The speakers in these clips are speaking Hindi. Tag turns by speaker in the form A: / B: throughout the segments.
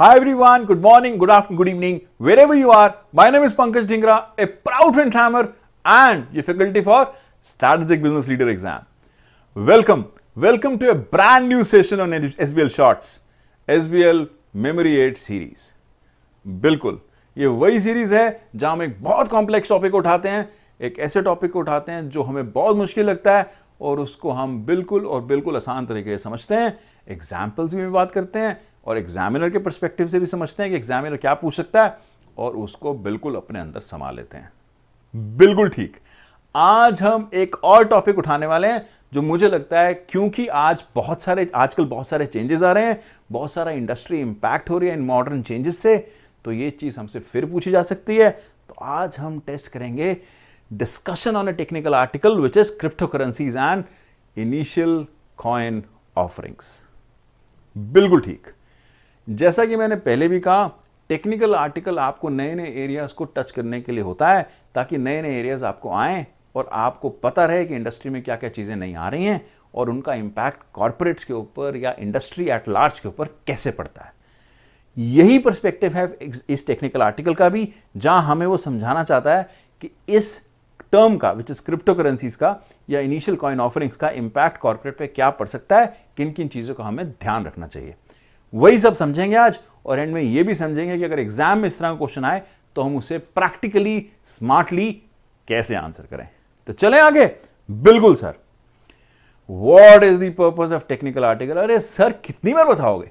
A: Hi everyone, good morning, good afternoon, good evening, wherever you are. My name is Pankaj Dhingra, a proud friend hammer and your faculty for Strategic Business Leader exam. Welcome, welcome to a brand new session on SBL Shorts, SBL Memory 8 series. बिल्कुल ये वही सीरीज है जहां हम एक बहुत कॉम्प्लेक्स टॉपिक उठाते हैं एक ऐसे टॉपिक को उठाते हैं जो हमें बहुत मुश्किल लगता है और उसको हम बिल्कुल और बिल्कुल आसान तरीके से समझते हैं एग्जाम्पल्स भी बात करते हैं और एग्जामिनर के परस्पेक्टिव से भी समझते हैं कि एग्जामिनर क्या पूछ सकता है और उसको बिल्कुल अपने अंदर समा लेते हैं बिल्कुल ठीक आज हम एक और टॉपिक उठाने वाले हैं जो मुझे लगता है क्योंकि आज बहुत सारे आजकल बहुत सारे चेंजेस आ रहे हैं बहुत सारा इंडस्ट्री इम्पैक्ट हो रही है इन मॉडर्न चेंजेस से तो ये चीज़ हमसे फिर पूछी जा सकती है तो आज हम टेस्ट करेंगे discussion on a technical article which is cryptocurrencies and initial coin offerings. बिल्कुल ठीक जैसा कि मैंने पहले भी कहा टेक्निकल आर्टिकल आपको नए नए एरियाज को टच करने के लिए होता है ताकि नए नए एरियाज आपको आए और आपको पता रहे कि इंडस्ट्री में क्या क्या चीज़ें नहीं आ रही हैं और उनका इंपैक्ट कॉरपोरेट्स के ऊपर या इंडस्ट्री एट लार्ज के ऊपर कैसे पड़ता है यही परस्पेक्टिव है इस टेक्निकल आर्टिकल का भी जहां हमें वो समझाना चाहता है कि इस टर्म का विच इज क्रिप्टो करेंसीज का या इनिशियल कॉइन ऑफरिंग्स का इंपैक्ट कॉर्पोरेट पे क्या पड़ सकता है किन किन चीज़ों का हमें ध्यान रखना चाहिए वही सब समझेंगे आज और एंड में ये भी समझेंगे कि अगर एग्जाम में इस तरह का क्वेश्चन आए तो हम उसे प्रैक्टिकली स्मार्टली कैसे आंसर करें तो चले आगे बिल्कुल sir what is the purpose of technical article अरे सर कितनी बार बताओगे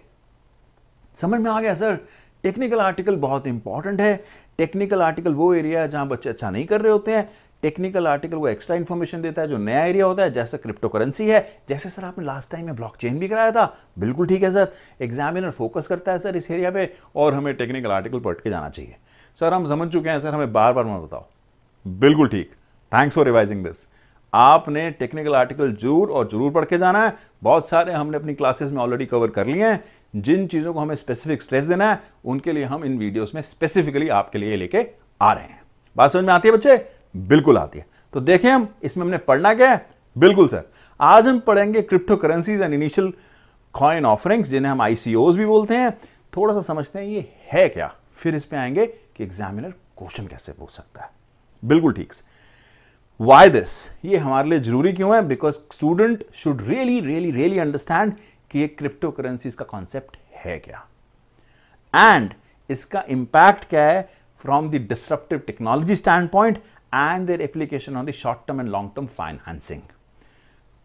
A: समझ में आ गया सर टेक्निकल आर्टिकल बहुत इंपॉर्टेंट है टेक्निकल आर्टिकल वो एरिया है जहां बच्चे अच्छा नहीं कर रहे होते हैं टेक्निकल आर्टिकल को एक्स्ट्रा इन्फॉर्मेशन देता है जो नया एरिया होता है जैसा क्रिप्टो करेंसी है जैसे सर आपने लास्ट टाइम में ब्लॉकचेन भी कराया था बिल्कुल ठीक है सर एग्जामिनर फोकस करता है सर इस एरिया पे और हमें टेक्निकल आर्टिकल पढ़ के जाना चाहिए सर हम समझ चुके हैं सर हमें बार बार मत बताओ बिल्कुल ठीक थैंक्स फॉर रिवाइजिंग दिस आपने टेक्निकल आर्टिकल जरूर और जरूर पढ़ के जाना है बहुत सारे हमने अपनी क्लासेस में ऑलरेडी कवर कर लिए हैं जिन चीज़ों को हमें स्पेसिफिक स्ट्रेस देना है उनके लिए हम इन वीडियोस में स्पेसिफिकली आपके लिए लेके आ रहे हैं बात समझ में आती है बच्चे बिल्कुल आती है तो देखें हम इसमें हमने पढ़ना क्या है बिल्कुल सर आज हम पढ़ेंगे crypto currencies and initial coin offerings जिन्हें हम आई भी बोलते हैं थोड़ा सा समझते हैं ये है क्या फिर इस पर आएंगे कि एग्जामिनर क्वेश्चन कैसे पूछ सकता है बिल्कुल ठीक से वाई दिस ये हमारे लिए जरूरी क्यों है because student should really really really understand कि ये क्रिप्टो करेंसीज का कॉन्सेप्ट है क्या एंड इसका इंपैक्ट क्या है from the disruptive technology stand point and their application on the short term and long term financing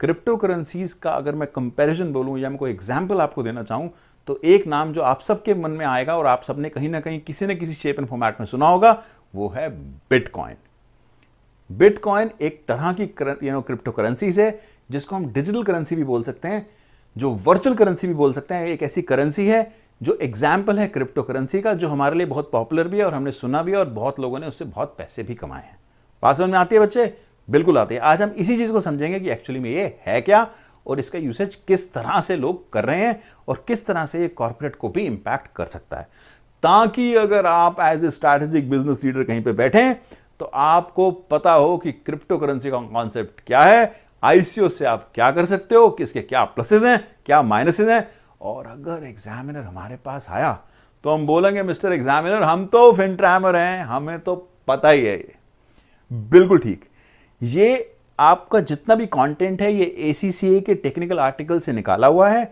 A: crypto currencies का अगर मैं कंपैरिजन बोलूं या मैं कोई एग्जांपल आपको देना चाहूं तो एक नाम जो आप सबके मन में आएगा और आप सबने कहीं ना कहीं किसी न किसी शेप एंड फॉर्मेट में सुना होगा वो है बिटकॉइन बिटकॉइन एक तरह की यू नो क्रिप्टो करेंसीज है जिसको हम डिजिटल करेंसी भी बोल सकते हैं जो वर्चुअल करेंसी भी बोल सकते हैं एक ऐसी करेंसी है जो एग्जाम्पल है क्रिप्टो करेंसी का जो हमारे लिए बहुत पॉपुलर भी है और हमने सुना भी है और बहुत लोगों ने उससे बहुत पैसे भी कमाए हैं बात समझ में आती है बच्चे बिल्कुल आती है आज हम इसी चीज़ को समझेंगे कि एक्चुअली में ये है क्या और इसका यूसेज किस तरह से लोग कर रहे हैं और किस तरह से ये कॉरपोरेट को भी इम्पैक्ट कर सकता है ताकि अगर आप as a strategic business leader कहीं पे बैठें तो आपको पता हो कि क्रिप्टो करेंसी का कॉन्सेप्ट क्या है आईसीओ से आप क्या कर सकते हो किसके क्या प्लसेज हैं क्या माइनसेज हैं और अगर एग्जामिनर हमारे पास आया तो हम बोलेंगे मिस्टर एग्जामिनर हम तो फिनट्रैमर हैं हमें तो पता ही है ये बिल्कुल ठीक ये आपका जितना भी कंटेंट है ये ए के टेक्निकल आर्टिकल से निकाला हुआ है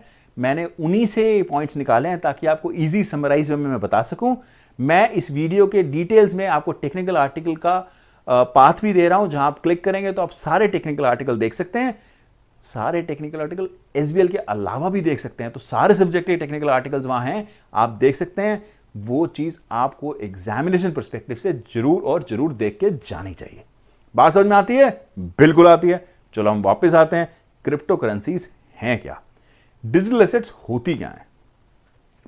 A: मैंने उन्हीं से पॉइंट्स निकाले हैं ताकि आपको इजी समराइज में मैं बता सकूं मैं इस वीडियो के डिटेल्स में आपको टेक्निकल आर्टिकल का पाथ भी दे रहा हूं जहां आप क्लिक करेंगे तो आप सारे टेक्निकल आर्टिकल देख सकते हैं सारे टेक्निकल आर्टिकल एस के अलावा भी देख सकते हैं तो सारे सब्जेक्ट के टेक्निकल आर्टिकल्स वहाँ हैं आप देख सकते हैं वो चीज़ आपको एग्जामिनेशन परस्पेक्टिव से जरूर और जरूर देख के जानी चाहिए बात समझ में आती है बिल्कुल आती है चलो हम वापस आते हैं क्रिप्टो करेंसीज हैं क्या डिजिटल एसेट्स होती क्या हैं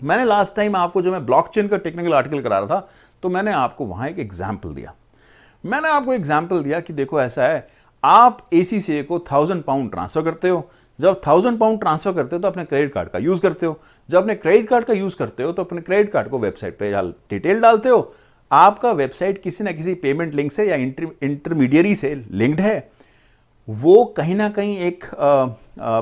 A: मैंने लास्ट टाइम आपको जो मैं ब्लॉकचेन का टेक्निकल आर्टिकल करा रहा था तो मैंने आपको वहां एक एग्जाम्पल दिया मैंने आपको एग्जाम्पल दिया कि देखो ऐसा है आप ए को थाउजेंड पाउंड ट्रांसफर करते हो जब थाउजेंड पाउंड ट्रांसफर करते हो तो अपने क्रेडिट कार्ड का यूज़ करते हो जब अपने क्रेडिट कार्ड का यूज़ करते हो तो अपने क्रेडिट कार्ड को वेबसाइट पर डिटेल डालते हो आपका वेबसाइट किसी ना किसी पेमेंट लिंक से या इंटरमीडियरी से लिंक्ड है वो कहीं ना कहीं एक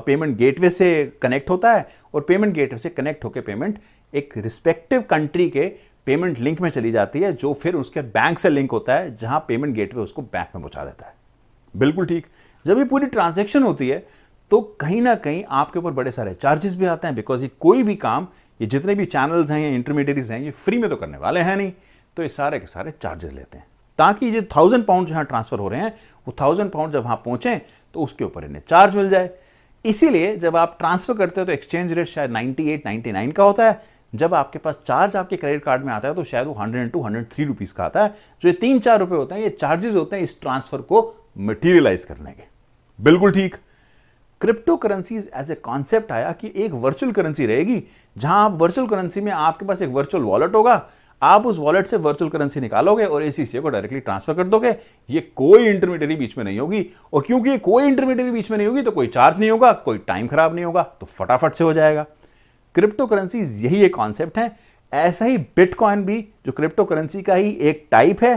A: पेमेंट गेटवे से कनेक्ट होता है और पेमेंट गेटवे से कनेक्ट होकर पेमेंट एक रिस्पेक्टिव कंट्री के पेमेंट लिंक में चली जाती है जो फिर उसके बैंक से लिंक होता है जहां पेमेंट गेटवे उसको बैंक में पहुंचा देता है बिल्कुल ठीक जब ये पूरी ट्रांजेक्शन होती है तो कहीं ना कहीं आपके ऊपर बड़े सारे चार्जेस भी आते हैं बिकॉज ये कोई भी काम ये जितने भी चैनल्स हैं या इंटरमीडिएटीज हैं ये फ्री में तो करने वाले हैं नहीं तो ये सारे के सारे चार्जेस लेते हैं ताकि ये थाउजेंड पाउंड जहाँ ट्रांसफ़र हो रहे हैं वो थाउजेंड पाउंड जब वहाँ पहुँचें तो उसके ऊपर इन्हें चार्ज मिल जाए इसीलिए जब आप ट्रांसफ़र करते हो तो एक्सचेंज रेट शायद एट नाइन्टी नाइन का होता है जब आपके पास चार्ज आपके क्रेडिट कार्ड में आता है तो शायद वो hundred two hundred three rupees का आता है जो ये तीन चार रुपये होते हैं ये चार्जेस होते हैं इस ट्रांसफ़र को मटीरियलाइज करने के बिल्कुल ठीक crypto currencies as a concept आया कि एक वर्चुअल करेंसी रहेगी जहां आप वर्चुअल करेंसी में आपके पास एक वर्चुअल वॉलेट होगा आप उस वॉलेट से वर्चुअल करेंसी निकालोगे और ए को डायरेक्टली ट्रांसफर कर दोगे ये कोई इंटरमीडियरी बीच में नहीं होगी और क्योंकि कोई इंटरमीडियरी बीच में नहीं होगी तो कोई चार्ज नहीं होगा कोई टाइम खराब नहीं होगा तो फटाफट से हो जाएगा क्रिप्टो करेंसी यही एक कॉन्सेप्ट है ऐसा ही बिटकॉइन भी जो क्रिप्टो करेंसी का ही एक टाइप है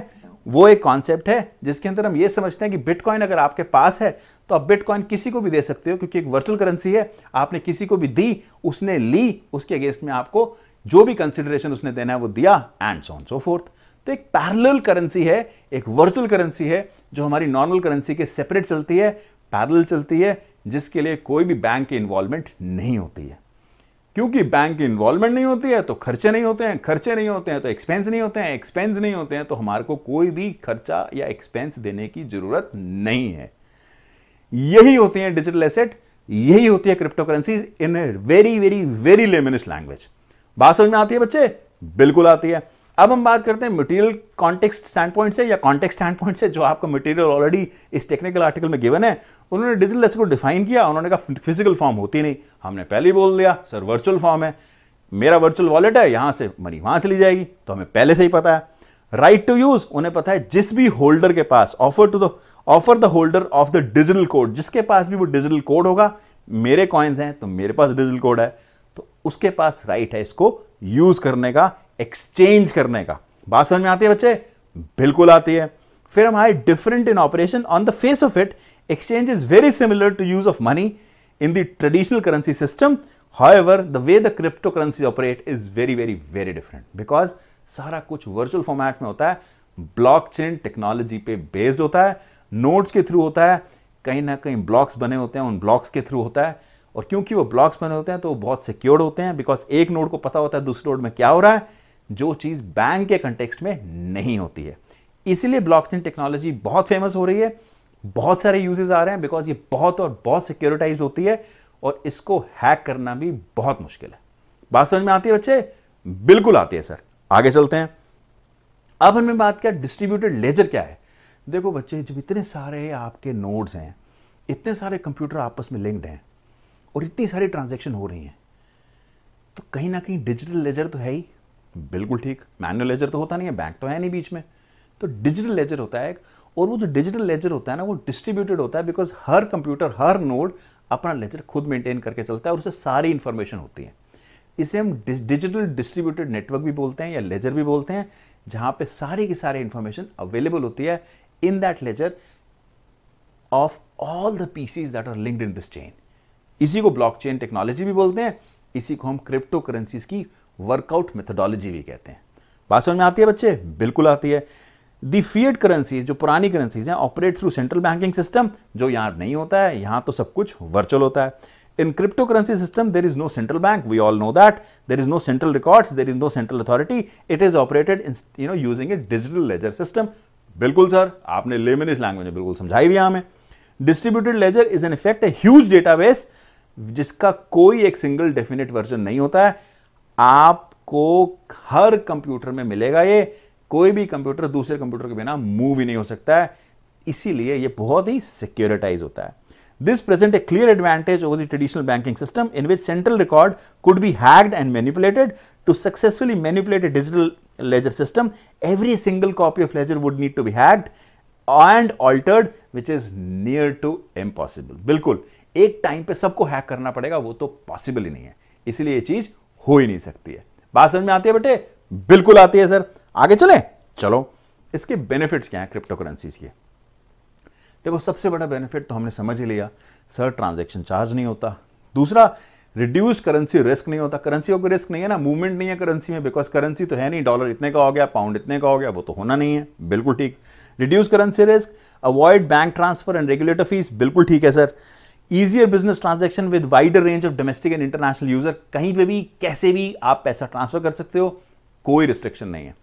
A: वो एक कॉन्सेप्ट है जिसके अंदर हम ये समझते हैं कि बिटकॉइन अगर आपके पास है तो आप बिटकॉइन किसी को भी दे सकते हो क्योंकि एक वर्चुअल करेंसी है आपने किसी को भी दी उसने ली उसके अगेंस्ट में आपको जो भी कंसिडरेशन उसने देना है वो दिया and so on so forth तो एक पैरल करेंसी है एक वर्चुअल करेंसी है जो हमारी नॉर्मल करेंसी के सेपरेट चलती है पैरल चलती है जिसके लिए कोई भी बैंक की इन्वॉल्वमेंट नहीं होती है क्योंकि बैंक की इन्वॉल्वमेंट नहीं होती है तो खर्चे नहीं होते हैं खर्चे नहीं होते हैं तो एक्सपेंस नहीं होते हैं एक्सपेंस नहीं होते हैं तो हमारे को कोई भी खर्चा या एक्सपेंस देने की ज़रूरत नहीं है यही होती है डिजिटल एसेट यही होती है crypto currency in very very very layman's language बात समझ में आती है बच्चे बिल्कुल आती है अब हम बात करते हैं मटेरियल कॉन्टेक्स्ट स्टैंड पॉइंट से या कॉन्टेक्स्ट स्टैंड पॉइंट से जो आपका मटेरियल ऑलरेडी इस टेक्निकल आर्टिकल में गिवन है उन्होंने डिजिटल एस को डिफाइन किया उन्होंने कहा फिजिकल फॉर्म होती नहीं हमने पहले ही बोल दिया सर वर्चुअल फॉर्म है मेरा वर्चुअल वॉलेट है यहाँ से मनी वहाँ चली जाएगी तो हमें पहले से ही पता है राइट टू यूज उन्हें पता है जिस भी होल्डर के पास offer to the offer the holder of the digital code जिसके पास भी वो डिजिटल कोड होगा मेरे कॉइन्स हैं तो मेरे पास डिजिटल कोड है तो उसके पास राइट right है इसको यूज करने का एक्सचेंज करने का बात समझ में आती है बच्चे बिल्कुल आती है फिर हम आए different in operation on the face of it exchange is very similar to use of money in the traditional currency system the way the crypto currency operate is very very very different because सारा कुछ वर्चुअल फॉर्मेट में होता है ब्लॉक चेन टेक्नोलॉजी पे बेस्ड होता है नोट्स के थ्रू होता है कहीं ना कहीं ब्लॉक्स बने होते हैं उन ब्लॉक्स के थ्रू होता है और क्योंकि वो ब्लॉक्स बने होते हैं तो वो बहुत सिक्योर्ड होते हैं बिकॉज एक नोड को पता होता है दूसरे नोड में क्या हो रहा है जो चीज़ बैंक के कंटेक्सट में नहीं होती है इसीलिए ब्लॉकचेन टेक्नोलॉजी बहुत फेमस हो रही है बहुत सारे यूजेस आ रहे हैं बिकॉज ये बहुत और बहुत सिक्योरिटाइज होती है और इसको हैक करना भी बहुत मुश्किल है बात समझ में आती है बच्चे बिल्कुल आती है सर आगे चलते हैं अब हमने बात किया डिस्ट्रीब्यूटेड लेजर क्या है देखो बच्चे जब इतने सारे आपके नोड्स हैं इतने सारे कंप्यूटर आपस में लिंक्ड हैं और इतनी सारी ट्रांजेक्शन हो रही हैं तो कहीं ना कहीं डिजिटल लेजर तो है ही बिल्कुल ठीक मैनुअल लेजर तो होता नहीं है बैंक तो है नहीं बीच में तो डिजिटल लेजर होता है एक और वो जो डिजिटल लेजर होता है ना वो डिस्ट्रीब्यूटेड होता है बिकॉज हर कंप्यूटर हर नोड अपना लेजर खुद मेंटेन करके चलता है और उसे सारी इंफॉर्मेशन होती है इसे हम डिजिटल डिस्ट्रीब्यूटेड नेटवर्क भी बोलते हैं या लेजर भी बोलते हैं जहाँ पे सारी की सारी इन्फॉर्मेशन अवेलेबल होती है in that ledger of all the pieces that are linked in this chain इसी को ब्लॉकचेन टेक्नोलॉजी भी बोलते हैं इसी को हम क्रिप्टो करेंसीज की वर्कआउट मेथडोलॉजी भी कहते हैं बात समझ में आती है बच्चे बिल्कुल आती है दी फियड करेंसीज जो पुरानी करेंसीज हैं operate through central banking system जो यहाँ नहीं होता है यहाँ तो सब कुछ वर्चुअल होता है in crypto currency system there is no central bank we all know that there is no central records there is no central authority it is operated in you know using a digital ledger system बिल्कुल सर आपने लेमन इस लैंग्वेज में बिल्कुल समझाई दिया हमें distributed ledger is in effect a huge database जिसका कोई एक सिंगल डेफिनेट वर्जन नहीं होता है आपको हर कंप्यूटर में मिलेगा ये कोई भी कंप्यूटर दूसरे कंप्यूटर के बिना मूव ही नहीं हो सकता है इसीलिए ये बहुत ही सिक्योरिटाइज होता है this present a clear advantage over the traditional banking system in which central record could be hacked and manipulated to successfully manipulate a digital ledger system every single copy of ledger would need to be hacked and altered which is near to impossible बिल्कुल एक टाइम पे सबको हैक करना पड़ेगा वो तो पॉसिबल ही नहीं है इसलिए ये चीज हो ही नहीं सकती है बात समझ में आती है बेटे बिल्कुल आती है सर आगे चले चलो इसके बेनिफिट्स क्या हैं क्रिप्टो करेंसीज के देखो सबसे बड़ा बेनिफिट तो हमने समझ ही लिया सर ट्रांजेक्शन चार्ज नहीं होता दूसरा रिड्यूस करेंसी रिस्क नहीं होता करेंसी को रिस्क नहीं है ना मूवमेंट नहीं है करेंसी में बिकॉज करेंसी तो है नहीं डॉलर इतने का हो गया पाउंड इतने का हो गया वो तो होना नहीं है बिल्कुल ठीक reduce currency risk avoid bank transfer and regulator fees बिल्कुल ठीक है sir easier business transaction with wider range of domestic and international user कहीं पे भी कैसे भी आप पैसा ट्रांसफ़र कर सकते हो कोई रिस्ट्रिक्शन नहीं है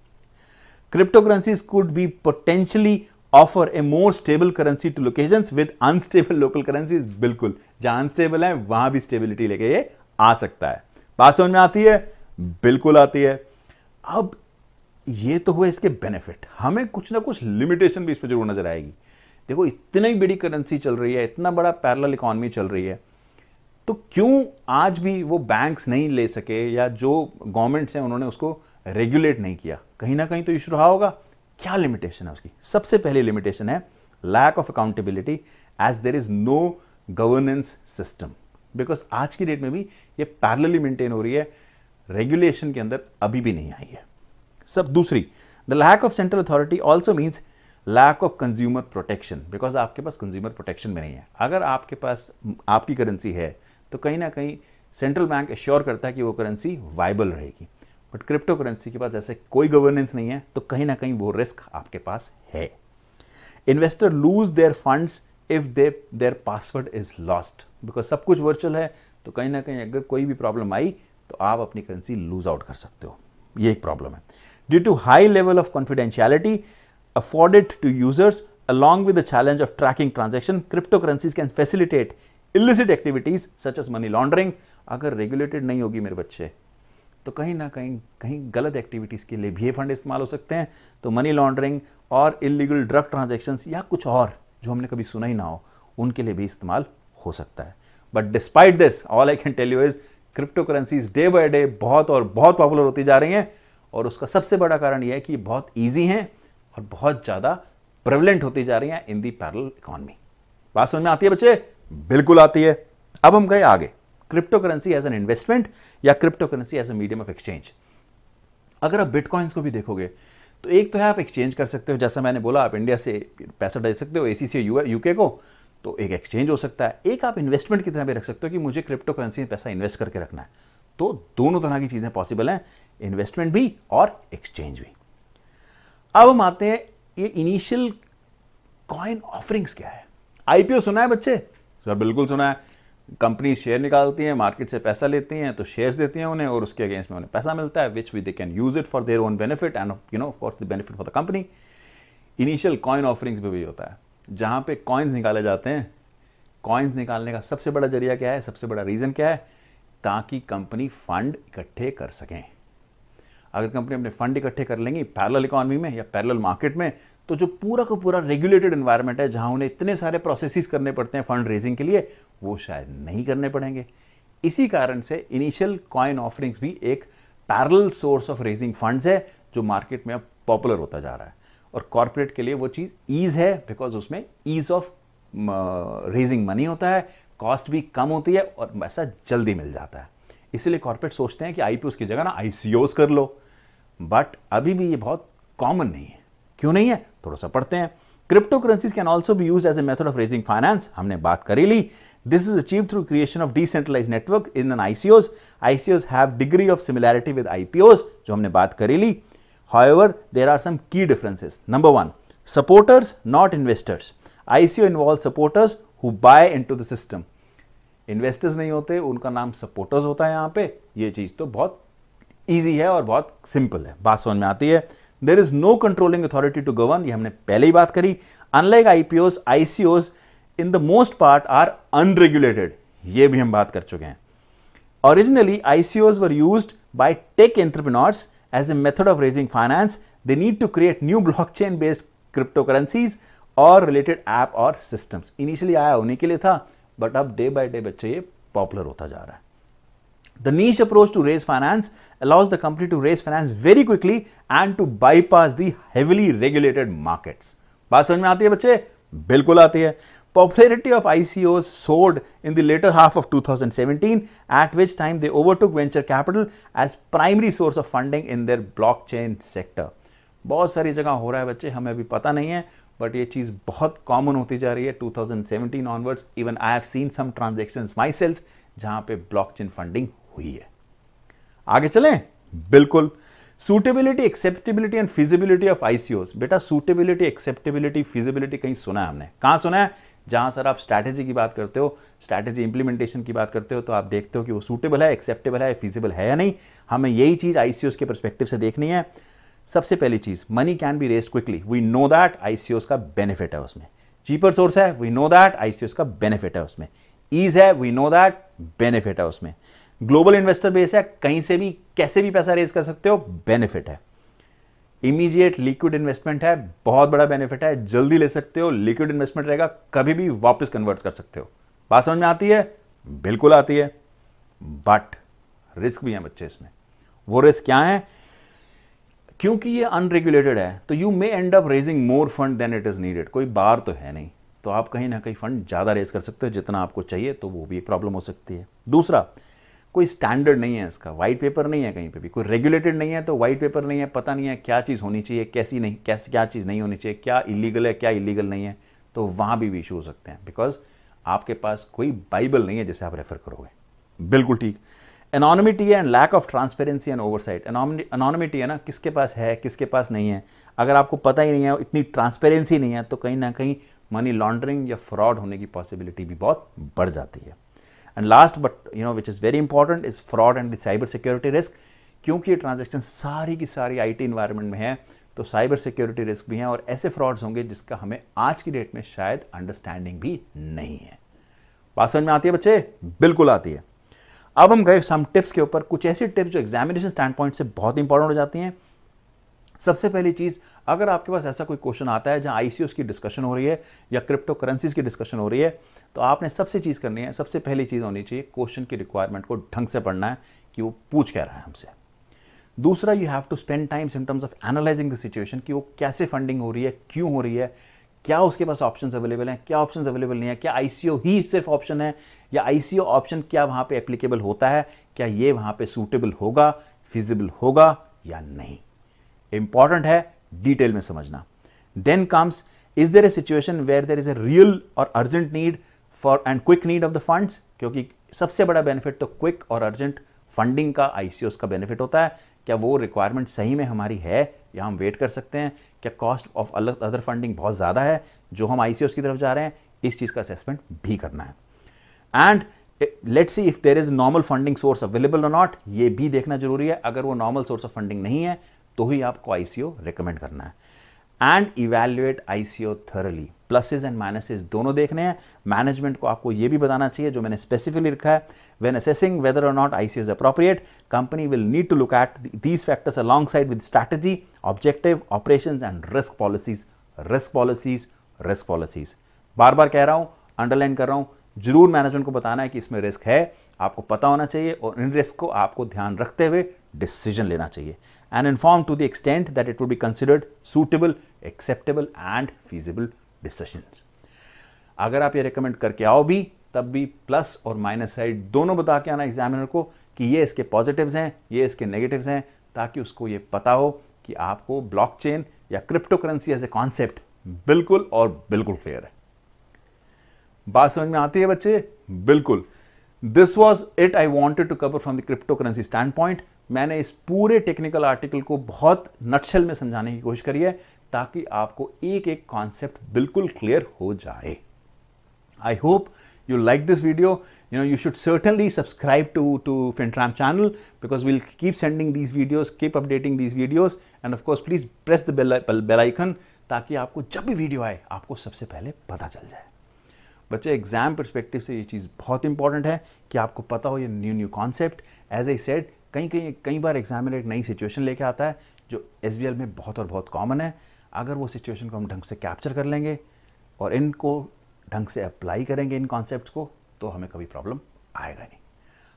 A: crypto currency could be potentially offer a more stable currency to location with unstable local currencies बिल्कुल जहां अनस्टेबल है वहां भी स्टेबिलिटी लेके ये आ सकता है बात समझ में आती है बिल्कुल आती है अब ये तो हुए इसके बेनिफिट हमें कुछ ना कुछ लिमिटेशन भी इस पर जरूर नजर आएगी देखो इतनी बड़ी करेंसी चल रही है इतना बड़ा पैरल इकॉनमी चल रही है तो क्यों आज भी वो बैंक्स नहीं ले सके या जो गवर्नमेंट्स हैं उन्होंने उसको रेगुलेट नहीं किया कहीं ना कहीं तो इशू रहा होगा क्या लिमिटेशन है उसकी सबसे पहली लिमिटेशन है lack of accountability as there is no governance system because आज की डेट में भी ये पैरलली मेंटेन हो रही है रेगुलेशन के अंदर अभी भी नहीं आई है सब दूसरी the lack of central authority also means lack of consumer protection because आपके पास कंज्यूमर प्रोटेक्शन में नहीं है अगर आपके पास आपकी करेंसी है तो कहीं ना कहीं सेंट्रल बैंक एश्योर करता है कि वो करेंसी वाइबल रहेगी बट क्रिप्टो करेंसी के पास ऐसे कोई गवर्नेंस नहीं है तो कहीं ना कहीं वो रिस्क आपके पास है investor lose their funds if they their password is lost because सब कुछ वर्चुअल है तो कहीं ना कहीं अगर कोई भी प्रॉब्लम आई तो आप अपनी करेंसी लूज आउट कर सकते हो ये एक प्रॉब्लम है due to high level of confidentiality afforded to users along with the challenge of tracking transaction, cryptocurrencies can facilitate illicit activities such as money laundering. अगर regulated नहीं होगी मेरे बच्चे तो कहीं ना कहीं कहीं गलत एक्टिविटीज़ के लिए भी ये फंड इस्तेमाल हो सकते हैं तो मनी लॉन्ड्रिंग और इलीगल ड्रग ट्रांजेक्शन्स या कुछ और जो हमने कभी सुना ही ना हो उनके लिए भी इस्तेमाल हो सकता है but despite this all I can tell you is crypto currencies day by day बहुत और बहुत पॉपुलर होती जा रही हैं और उसका सबसे बड़ा कारण यह है कि बहुत ईजी हैं और बहुत ज़्यादा प्रेवलेंट होती जा रही हैं इन दी पैरल इकोनॉमी बात समझ में आती है बच्चे बिल्कुल आती है अब हम गए आगे crypto currency as an investment या crypto currency as a medium of exchange अगर आप बिटकॉइंस को भी देखोगे तो एक तो है आप एक्सचेंज कर सकते हो जैसा मैंने बोला आप इंडिया से पैसा डाल सकते हो ए सी से यूके को तो एक एक्सचेंज हो सकता है एक आप इन्वेस्टमेंट की तरह भी रख सकते हो कि मुझे क्रिप्टो करेंसी में पैसा इन्वेस्ट करके रखना है तो दोनों तरह की चीज़ें पॉसिबल हैं इन्वेस्टमेंट भी और एक्सचेंज भी अब हम आते हैं ये इनिशियल कॉइन ऑफरिंग्स क्या है आईपीओ सुना है बच्चे सर बिल्कुल सुना है कंपनी शेयर निकालती है मार्केट से पैसा लेती हैं तो शेयर्स देती हैं उन्हें और उसके अगेंस्ट में उन्हें पैसा मिलता है which we they can use it for their own benefit and you know of course the benefit for the company initial coin offerings भी वही होता है जहाँ पे कॉइन्स निकाले जाते हैं कॉइन्स निकालने का सबसे बड़ा जरिया क्या है सबसे बड़ा रीज़न क्या है ताकि कंपनी फंड इकट्ठे कर सकें अगर कंपनी अपने फंड इकट्ठे कर लेंगी पैरल इकॉनमी में या पैरल मार्केट में तो जो पूरा का पूरा रेगुलेटेड इन्वायरमेंट है जहाँ उन्हें इतने सारे प्रोसेसिस करने पड़ते हैं फंड रेजिंग के लिए वो शायद नहीं करने पड़ेंगे इसी कारण से इनिशियल कॉइन ऑफरिंग्स भी एक parallel source of raising funds है जो मार्केट में अब पॉपुलर होता जा रहा है और कॉरपोरेट के लिए वो चीज़ ईज है बिकॉज उसमें ईज ऑफ रेजिंग मनी होता है कॉस्ट भी कम होती है और पैसा जल्दी मिल जाता है इसीलिए कॉर्पोरेट सोचते हैं कि आई की जगह ना आई कर लो बट अभी भी ये बहुत कॉमन नहीं है क्यों नहीं है थोड़ा सा पढ़ते हैं क्रिप्टो करेंसीज कैन ऑल्सो भी use as a method of raising finance हमने बात करी ली this is achieve through creation of decentralize network in an ICOs ICOs have degree of similarity with IPOs जो हमने बात करी ली however there are some key differences number one supporters not investors ICO involve supporters who buy in to the system investors नहीं होते उनका नाम सपोर्टर्स होता है यहाँ पे ये चीज़ तो बहुत ईजी है और बहुत सिंपल है बात समझ में आती है there is no controlling authority to govern ये हमने पहले ही बात करी unlike I P Os ICOs in the most part are unregulated ये भी हम बात कर चुके हैं originally ICOs were used by tech entrepreneurs as a method of raising finance they need to create new block chain based crypto currencies और रिलेटेड ऐप और सिस्टम्स इनिशियली आया होने के लिए था बट अब डे बाई डे बच्चे ये पॉपुलर होता जा रहा है the niche approach to raise finance allows the company to raise finance very quickly and to bypass heavily regulated markets बात समझ में आती है बच्चे बिल्कुल आती है popularity of ICO soared in the half of two thousand seventeen eight which time they overtook venture capital as primary source of funding in their block chain sector बहुत सारी जगह हो रहा है बच्चे हमें अभी पता नहीं है बट ये चीज़ बहुत कॉमन होती जा रही है 2017 onwards even I have seen some transaction myself पर ब्लॉक चेन फंडिंग हुई है आगे चलें बिल्कुल suitability acceptability and feasibility of ICOs बेटा सूटेबिलिटी एक्सेप्टेबिलिटी फिजिबिलिटी कहीं सुना है हमने कहाँ सुना है जहां सर आप स्ट्रैटेजी की बात करते हो स्ट्रैटेजी इंप्लीमेंटेशन की बात करते हो तो आप देखते हो कि वो सूटेबल है एक्सेप्टेबल है फिजिबल है या नहीं हमें यही चीज़ आईसीओस के परस्पेक्टिव से देखनी है सबसे पहली चीज़ money can be raised quickly we know that ICO का बेनिफिट है उसमें चीपर सोर्स है वी नो दैट आईसीओ का बेनिफिट है उसमें ईज है वी नो दैट बेनिफिट है उसमें ग्लोबल इन्वेस्टर बेस है कहीं से भी कैसे भी पैसा रेज कर सकते हो बेनिफिट है इमीजिएट लिक्विड इन्वेस्टमेंट है बहुत बड़ा बेनिफिट है जल्दी ले सकते हो लिक्विड इन्वेस्टमेंट रहेगा कभी भी वापस कन्वर्ट कर सकते हो बात समझ में आती है बिल्कुल आती है बट रिस्क भी है बच्चे इसमें वो रिस्क क्या है क्योंकि ये अनरेगुलेटेड है तो you may end up raising more fund than it is needed कोई बार तो है नहीं तो आप कहीं ना कहीं फंड ज़्यादा रेज कर सकते हो जितना आपको चाहिए तो वो भी प्रॉब्लम हो सकती है दूसरा कोई स्टैंडर्ड नहीं है इसका वाइट पेपर नहीं है कहीं पे भी कोई रेगुलेटेड नहीं है तो वाइट पेपर नहीं है पता नहीं है क्या चीज़ होनी चाहिए कैसी नहीं कैसी क्या चीज़ नहीं होनी चाहिए क्या इलीगल है क्या इलीगल नहीं है तो वहाँ भी इशू हो सकते हैं बिकॉज आपके पास कोई बाइबल नहीं है जिसे आप रेफ़र करोगे बिल्कुल ठीक एनॉनमिटी है and lack of transparency and oversight anonymity है ना किसके पास है किसके पास नहीं है अगर आपको पता ही नहीं है इतनी ट्रांसपेरेंसी नहीं है तो कहीं ना कहीं मनी लॉन्ड्रिंग या फ्रॉड होने की पॉसिबिलिटी भी बहुत बढ़ जाती है and last but you know which is very important is fraud and the cyber security risk क्योंकि ये ट्रांजेक्शन सारी की सारी आई टी में है तो साइबर सिक्योरिटी रिस्क भी हैं और ऐसे फ्रॉड्स होंगे जिसका हमें आज की डेट में शायद अंडरस्टैंडिंग भी नहीं है बात समझ में आती है बच्चे बिल्कुल आती है अब हम गए सम टिप्स के ऊपर कुछ ऐसी टिप्स जो एग्जामिनेशन स्टैंड पॉइंट से बहुत इंपॉर्टेंट हो जाती हैं सबसे पहली चीज़ अगर आपके पास ऐसा कोई क्वेश्चन आता है जहाँ आई की डिस्कशन हो रही है या क्रिप्टो करेंसीज की डिस्कशन हो रही है तो आपने सबसे चीज़ करनी है सबसे पहली चीज़ होनी चाहिए क्वेश्चन की रिक्वायरमेंट को ढंग से पढ़ना है कि वो पूछ क्या रहा है हमसे दूसरा you have to spend times in terms of analyzing the situation कि वो कैसे फंडिंग हो रही है क्यों हो रही है क्या उसके पास ऑप्शंस अवेलेबल हैं क्या ऑप्शंस अवेलेबल नहीं है क्या आईसीओ ही सिर्फ ऑप्शन है या आईसीओ ऑप्शन क्या वहां पे एप्लीकेबल होता है क्या ये वहां पे सूटेबल होगा फिजिबल होगा या नहीं इंपॉर्टेंट है डिटेल में समझना then comes is there a situation where there is a real और urgent need for and quick need of the funds क्योंकि सबसे बड़ा बेनिफिट तो क्विक और अर्जेंट फंडिंग का आईसीओ का बेनिफिट होता है क्या वो रिक्वायरमेंट सही में हमारी है या हम वेट कर सकते हैं क्या कॉस्ट ऑफ अलग अदर फंडिंग बहुत ज़्यादा है जो हम आई की तरफ जा रहे हैं इस चीज़ का असेसमेंट भी करना है and let's see if there is normal funding source available और नॉट ये भी देखना जरूरी है अगर वो नॉर्मल सोर्स ऑफ फंडिंग नहीं है तो ही आपको आई सी रिकमेंड करना है and evaluate I C thoroughly pluses and minuses दोनों देखने हैं मैनेजमेंट को आपको यह भी बताना चाहिए जो मैंने स्पेसिफिकली लिखा है वेन असेसिंग वेदर और not I C is appropriate company will need to look at these factors alongside with strategy objective operation and risk policies risk policies risk policies बार बार कह रहा हूँ अंडरलाइन कर रहा हूँ जरूर मैनेजमेंट को बताना है कि इसमें रिस्क है आपको पता होना चाहिए और इन रिस्क को आपको ध्यान रखते हुए डिसीजन लेना चाहिए and inform to the extent that it would be considered suitable acceptable and feasible decisions अगर आप ये रिकमेंड करके आओ भी तब भी प्लस और माइनस साइड दोनों बता के आना एग्जामिनर को कि ये इसके पॉजिटिव्स हैं ये इसके नेगेटिव्स हैं ताकि उसको ये पता हो कि आपको ब्लॉकचेन या crypto currency as a concept बिल्कुल और बिल्कुल क्लियर है बात समझ में आती है बच्चे बिल्कुल this was it I wanted to cover from the crypto currency standpoint मैंने इस पूरे टेक्निकल आर्टिकल को बहुत नटशल में समझाने की कोशिश करी है ताकि आपको एक एक कॉन्सेप्ट बिल्कुल क्लियर हो जाए I hope you like this video you know you should certainly subscribe to to Fintram channel because we'll keep sending these videos keep updating these videos and of course please press the bell bell icon ताकि आपको जब भी वीडियो आए आपको सबसे पहले पता चल जाए बच्चे एग्जाम परस्पेक्टिव से ये चीज़ बहुत इंपॉर्टेंट है कि आपको पता हो ये new new concept as a set कहीं कहीं कई बार एग्जामिनर एक नई सिचुएशन लेके आता है जो एस में बहुत और बहुत कॉमन है अगर वो सिचुएशन को हम ढंग से कैप्चर कर लेंगे और इनको ढंग से अप्लाई करेंगे इन कॉन्सेप्ट को तो हमें कभी प्रॉब्लम आएगा नहीं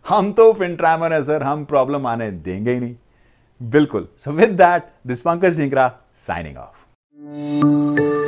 A: हम तो फिनट्रामर है सर हम प्रॉब्लम आने देंगे ही नहीं बिल्कुल so with that this Pankaj Dhingra signing of